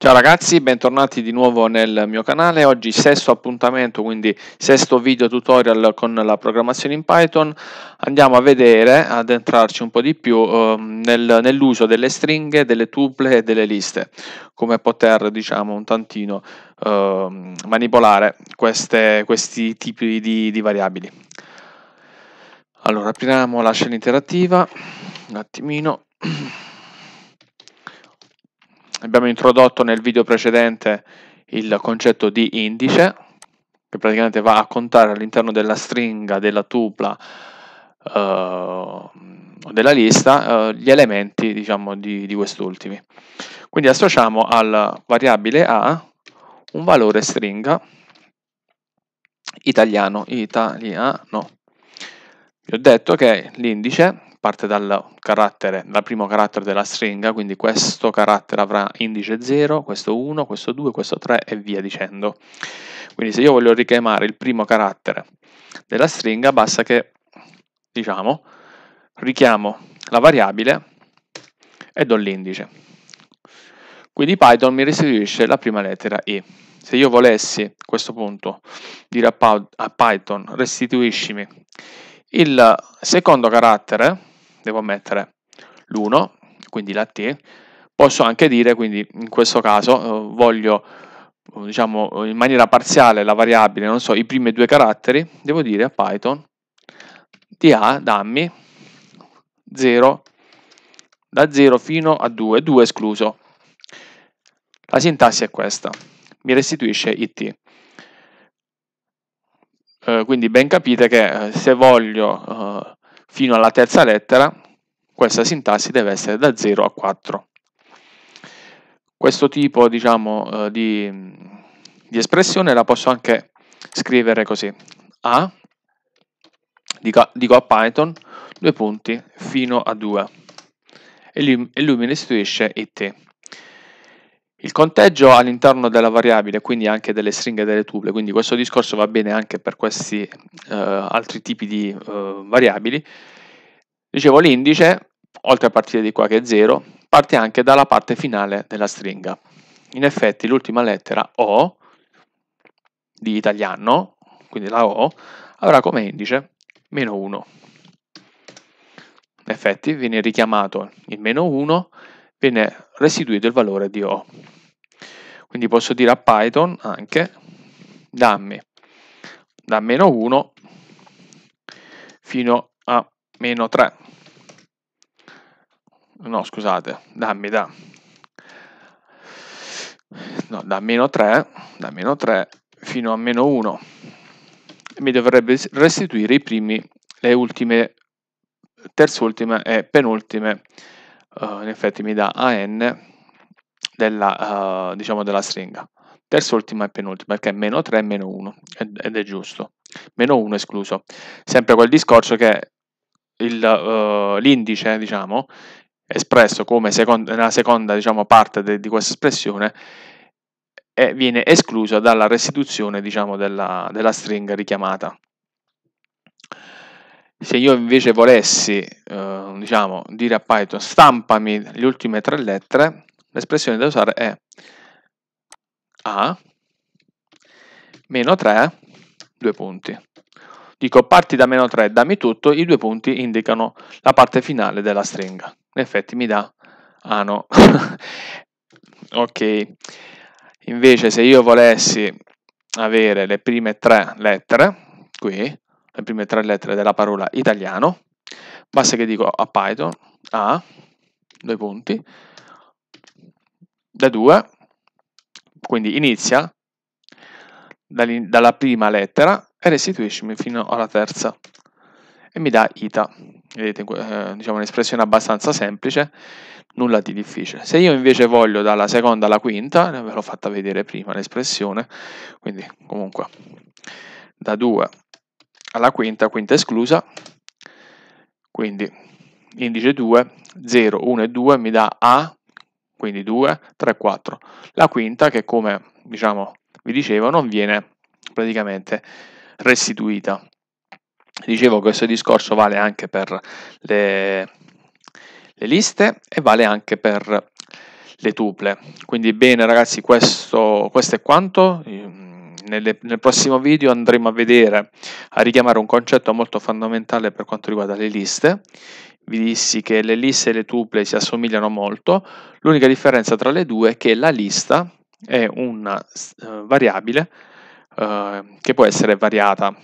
Ciao ragazzi, bentornati di nuovo nel mio canale. Oggi sesto appuntamento, quindi sesto video tutorial con la programmazione in Python. Andiamo a vedere, ad entrarci un po' di più ehm, nel, nell'uso delle stringhe, delle tuple e delle liste, come poter, diciamo, un tantino eh, manipolare queste, questi tipi di, di variabili. Allora, apriamo la scena interattiva, un attimino. abbiamo introdotto nel video precedente il concetto di indice, che praticamente va a contare all'interno della stringa, della tupla o uh, eh, della lista uh, gli elementi diciamo, di, di quest'ultimi. Quindi associamo alla variabile A un valore stringa italiano, italiano. Vi ho detto che l'indice parte dal, carattere, dal primo carattere della stringa, quindi questo carattere avrà indice 0, questo 1, questo 2, questo 3 e via dicendo. Quindi se io voglio richiamare il primo carattere della stringa, basta che, diciamo, richiamo la variabile e do l'indice. Quindi Python mi restituisce la prima lettera I. Se io volessi a questo punto dire a Python restituiscimi il secondo carattere devo mettere l'1, quindi la T. Posso anche dire, quindi in questo caso eh, voglio diciamo in maniera parziale la variabile, non so, i primi due caratteri, devo dire a Python di a dammi 0 da 0 fino a 2, 2 escluso. La sintassi è questa, mi restituisce it. Eh, quindi ben capite che eh, se voglio eh, fino alla terza lettera, questa sintassi deve essere da 0 a 4. Questo tipo diciamo, eh, di, di espressione la posso anche scrivere così. A, dico, dico a Python, due punti fino a 2 e lui, e lui mi restituisce it. Il conteggio all'interno della variabile, quindi anche delle stringhe e delle tuple, quindi questo discorso va bene anche per questi eh, altri tipi di eh, variabili. Dicevo l'indice, oltre a partire di qua che è 0, parte anche dalla parte finale della stringa. In effetti l'ultima lettera O di italiano, quindi la O, avrà come indice meno 1. In effetti viene richiamato il meno 1 viene restituito il valore di O. Quindi posso dire a Python anche dammi da meno 1 fino a meno 3. No, scusate, dammi da, no, da meno 3, da meno 3 fino a meno 1 e mi dovrebbe restituire i primi, le ultime, terzultime e penultime uh, in effetti mi dà AN della, uh, diciamo della stringa. Terza, ultima e penultima, perché è meno 3 meno 1, ed è giusto. Meno 1 escluso. Sempre quel discorso che eh, l'indice, uh, diciamo, espresso come seconda, nella seconda diciamo, parte de, di questa espressione, è, viene escluso dalla restituzione diciamo, della, della stringa richiamata. Se io invece volessi... Uh, diciamo, dire a Python stampami le ultime tre lettere, l'espressione da usare è a meno 3, due punti. Dico parti da meno 3, dammi tutto, i due punti indicano la parte finale della stringa. In effetti mi dà ano. Ah, ok. Invece se io volessi avere le prime tre lettere, qui, le prime tre lettere della parola italiano, basta che dico a Python a due punti da 2 quindi inizia dalla prima lettera e restituiscimi fino alla terza e mi dà ita vedete eh, diciamo un'espressione abbastanza semplice nulla di difficile se io invece voglio dalla seconda alla quinta eh, ve l'ho fatta vedere prima l'espressione quindi comunque da 2 alla quinta quinta esclusa quindi indice 2, 0, 1 e 2 mi dà A, quindi 2, 3, 4. La quinta che come diciamo, vi dicevo non viene praticamente restituita. Dicevo che questo discorso vale anche per le, le liste e vale anche per le tuple. Quindi bene ragazzi, questo, questo è quanto. Ehm, nelle, nel prossimo video andremo a vedere, a richiamare un concetto molto fondamentale per quanto riguarda le liste. Vi dissi che le liste e le tuple si assomigliano molto, l'unica differenza tra le due è che la lista è una eh, variabile eh, che può essere variata,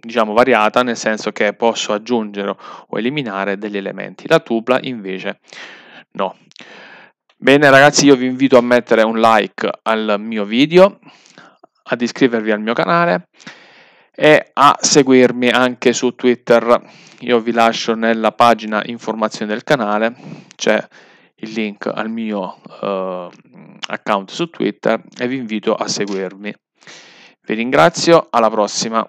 diciamo variata nel senso che posso aggiungere o eliminare degli elementi, la tupla invece no. Bene ragazzi io vi invito a mettere un like al mio video, ad iscrivervi al mio canale e a seguirmi anche su Twitter. Io vi lascio nella pagina informazioni del canale, c'è il link al mio eh, account su Twitter e vi invito a seguirmi. Vi ringrazio, alla prossima.